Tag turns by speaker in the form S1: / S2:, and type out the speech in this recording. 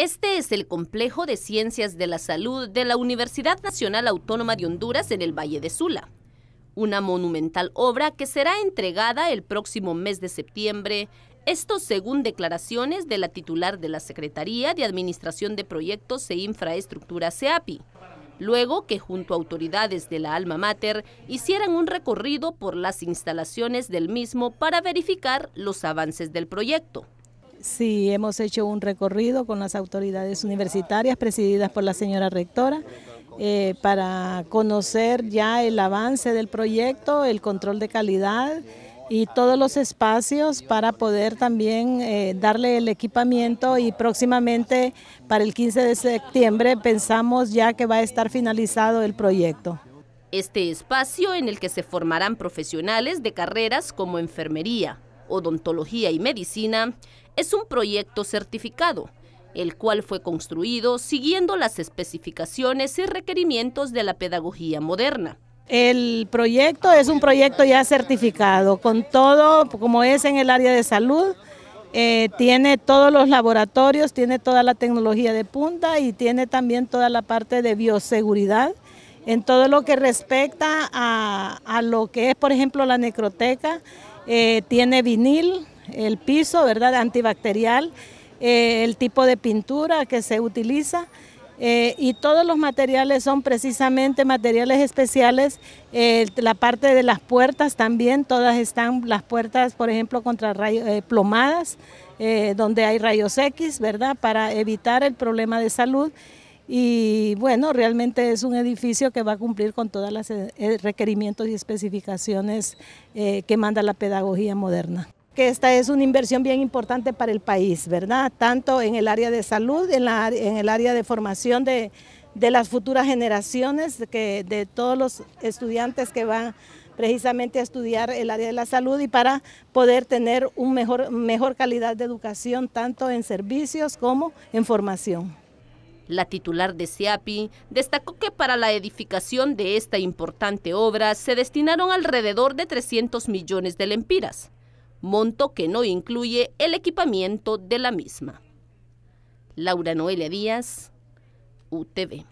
S1: Este es el complejo de ciencias de la salud de la Universidad Nacional Autónoma de Honduras en el Valle de Sula. Una monumental obra que será entregada el próximo mes de septiembre, esto según declaraciones de la titular de la Secretaría de Administración de Proyectos e Infraestructura CEAPI, luego que junto a autoridades de la Alma Mater hicieran un recorrido por las instalaciones del mismo para verificar los avances del proyecto. Sí,
S2: hemos hecho un recorrido con las autoridades universitarias presididas por la señora rectora eh, para conocer ya el avance del proyecto, el control de calidad y todos los espacios para poder también eh, darle el equipamiento y próximamente para el 15 de septiembre pensamos ya que va a estar finalizado el proyecto.
S1: Este espacio en el que se formarán profesionales de carreras como enfermería, Odontología y Medicina, es un proyecto certificado, el cual fue construido siguiendo las especificaciones y requerimientos de la pedagogía moderna.
S2: El proyecto es un proyecto ya certificado, con todo, como es en el área de salud, eh, tiene todos los laboratorios, tiene toda la tecnología de punta y tiene también toda la parte de bioseguridad en todo lo que respecta a lo que es, por ejemplo, la necroteca eh, tiene vinil, el piso, ¿verdad? Antibacterial, eh, el tipo de pintura que se utiliza. Eh, y todos los materiales son precisamente materiales especiales. la parte de las puertas también, todas están las puertas, por ejemplo, plomadas, donde hay rayos X, ¿verdad? Para evitar el problema de salud. Y bueno, realmente es un edificio que va a cumplir con todos los eh, requerimientos y especificaciones eh, que manda la pedagogía moderna que esta es una inversión bien importante para el país, ¿verdad? Tanto en el área de salud, en, el área de formación de, las futuras generaciones, de todos los estudiantes que van precisamente a estudiar el área de la salud y para poder tener una mejor calidad de educación, tanto en servicios como en formación.
S1: La titular de SEAPI destacó que para la edificación de esta importante obra se destinaron alrededor de 300 millones de lempiras, monto que no incluye el equipamiento de la misma. Laura Noelia Díaz, UTV.